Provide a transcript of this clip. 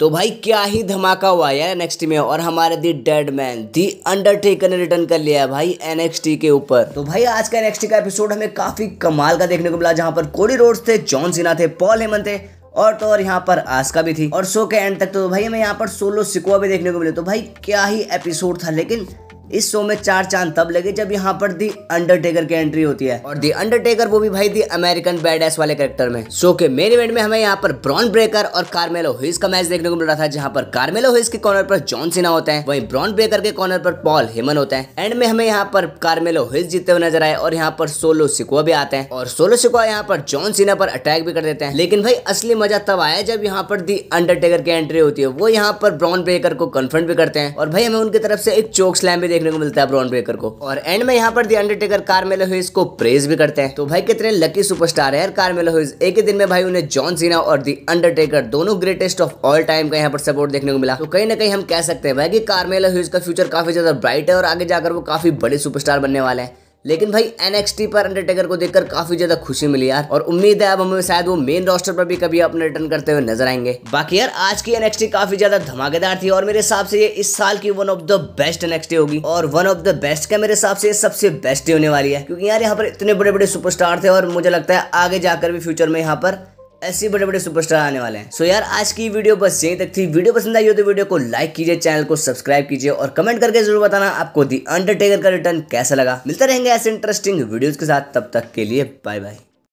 तो भाई क्या ही धमाका हुआ है एनएक्सटी में और हमारे the dead man the undertaker ने रिटर्न कर लिया है भाई एनएक्सटी के ऊपर तो भाई आज का एनएक्सटी का एपिसोड हमें काफी कमाल का देखने को मिला जहां पर कोडी रोड्स थे जॉन सिन्हा थे पॉल हेमन थे और तो और यहाँ पर आस्का भी थी और शो के एंड तक तो भाई हमें यहाँ पर सोलो सिकुआ भी देखने को मिले तो भाई क्या ही एपिसोड था लेकिन इस शो में चार चांद तब लगे जब यहाँ पर दी अंडरटेकर की एंट्री होती है और दी अंडरटेकर वो भी भाई दी अमेरिकन बैड वाले करेक्टर में शो के मेन इवेंट में हमें यहाँ पर ब्रॉन ब्रेकर और कार्मेलो हुईस का मैच देखने को मिल रहा था जहाँ पर कार्मेलो हुईस के कॉर्नर पर जॉन सिन्हा होते हैं वही ब्रॉन ब्रेकर के कॉर्नर पर पॉल हेमन होते हैं एंड में हमें यहाँ पर कार्मेलो हुईस जीते हुए नजर आए और यहाँ पर सोलो सिकुआ भी आते हैं और सोलो सिकुआ यहाँ पर जॉन सिन्हा पर अटैक भी कर देते हैं लेकिन भाई असली मजा तब आया जब यहाँ पर दी अंडरटेकर की एंट्री होती है वो यहाँ पर ब्रॉन ब्रेकर को कन्फ्रंट भी करते हैं और भाई हमें उनकी तरफ से एक चोक स्लैम भी देखने को मिलता है ब्रॉन ब्रेकर को और एंड में यहाँ पर दी अंडरटेकर कार्मेलो हुईज को प्रेज भी करते हैं तो भाई कितने लकी सुपरस्टार है कार्मेलो हुईज एक ही दिन में भाई उन्हें जॉन सीना और दी अंडरटेकर दोनों ग्रेटेस्ट ऑफ ऑल टाइम का यहाँ पर सपोर्ट देखने को मिला तो कहीं ना कहीं हम कह सकते हैं भाई की कार्मेलो हिज का फ्यूचर काफी ज्यादा ब्राइट है और आगे जाकर वो काफी बड़े सुपरस्टार बनने वाले हैं लेकिन भाई एनएक्सटी पर अंडरटेकर को देखकर काफी ज्यादा खुशी मिली यार और उम्मीद है अब हमें शायद वो मेन रोस्टर पर भी कभी अपने रिटर्न करते हुए नजर आएंगे बाकी यार आज की एनएक्सटी काफी ज्यादा धमाकेदार थी और मेरे हिसाब से ये इस साल की one of the best NXT होगी और वन ऑफ द बेस्ट का मेरे हिसाब से सबसे बेस्ट ही होने वाली है क्योंकि यार यहाँ पर इतने बड़े बड़े सुपरस्टार थे और मुझे लगता है आगे जाकर भी फ्यूचर में यहाँ पर ऐसे बड़े बड़े सुपरस्टार आने वाले हैं सो so यार आज की वीडियो बस यही तक थी वीडियो पसंद आई हो तो वीडियो को लाइक कीजिए चैनल को सब्सक्राइब कीजिए और कमेंट करके जरूर बताना आपको दी अंडरटेकर का रिटर्न कैसा लगा मिलता रहेंगे ऐसे इंटरेस्टिंग वीडियोज के साथ तब तक के लिए बाय बाय